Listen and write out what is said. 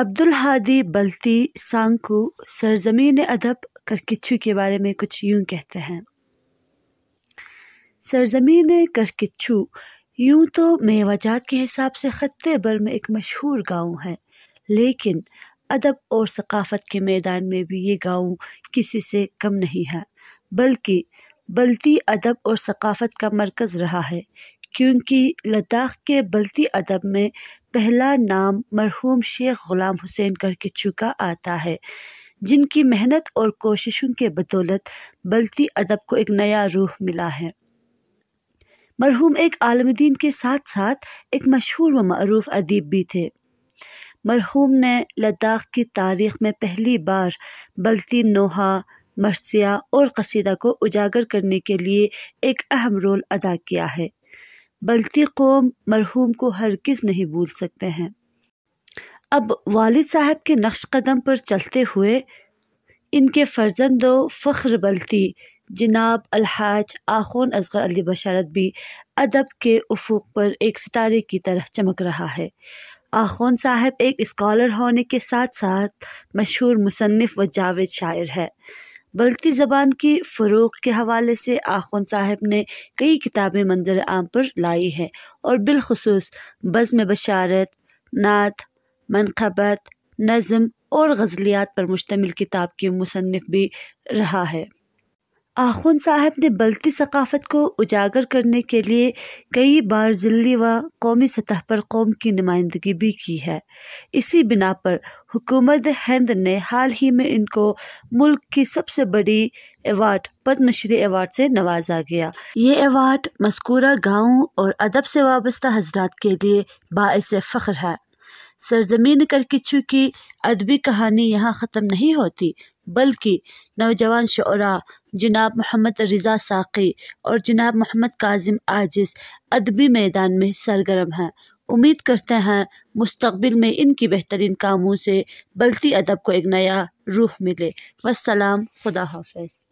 अब्दुल हादी बल्ती सांकू सरजमीन अदब करकिच्छु के बारे में कुछ यूं कहते हैं सरजमीन करकिच्छु यूं तो मेवाजात के हिसाब से ख़त्ते भर में एक मशहूर गांव है लेकिन अदब और सकाफ़त के मैदान में भी ये गांव किसी से कम नहीं है बल्कि बल्ती अदब और सकाफ़त का मरकज़ रहा है क्योंकि लद्दाख के बल्ती अदब में पहला नाम मरहूम शेख ग़ुलाम हुसैन करके चुका आता है जिनकी मेहनत और कोशिशों के बदौलत बल्ती अदब को एक नया रूह मिला है मरहूम एक आलमदीन के साथ साथ एक मशहूर व मरूफ अदीब भी थे मरहूम ने लद्दाख की तारीख में पहली बार बल्ती नोहा मरसिया और कसीदा को उजागर करने के लिए एक अहम रोल अदा किया है बल्कि कौम मरहूम को हर किस नहीं भूल सकते हैं अब वालिद साहब के नक्श कदम पर चलते हुए इनके फर्जंदो फ़ख्र बल्ती जनाब अलहाज आखोन असगर अली बशारत भी अदब के उफूक पर एक सितारे की तरह चमक रहा है आखोन साहब एक स्कॉलर होने के साथ साथ मशहूर मुसनफ़ व जावेद शायर है बल्कि ज़बान की फरोग के हवाले से आखन साहब ने कई किताबें मंजर आम पर लाई है और बिलखसूस बज़म बशारत नात मनखबत नज़म और गज़लियात पर मुश्तमिल किताब के मुसनफ़ भी रहा है आखुन साहब ने बल्कि सकाफ़त को उजागर करने के लिए कई बार ज़िली व कौमी सतह पर कौम की नुमाइंदगी भी की है इसी बिना पर हुकूमत हिंद ने हाल ही में इनको मुल्क की सबसे बड़ी अवार्ड पद्मश्री एवार्ड से नवाजा गया ये एवार्ड मस्कूरा गाँव और अदब से वाबस्ता हजरात के लिए बास फ़ख्र है सरजमीन किचू की अदबी कहानी यहाँ ख़त्म नहीं होती बल्कि नौजवान शरा जनाब मोहम्मद रज़ा साकी और जनाब मोहम्मद काजिम आजिज़ अदबी मैदान में सरगर्म हैं उम्मीद करते हैं मुस्तबिल में इनकी बेहतरीन कामों से बल्कि अदब को एक नया रूह मिले वसलाम खुदा हाफ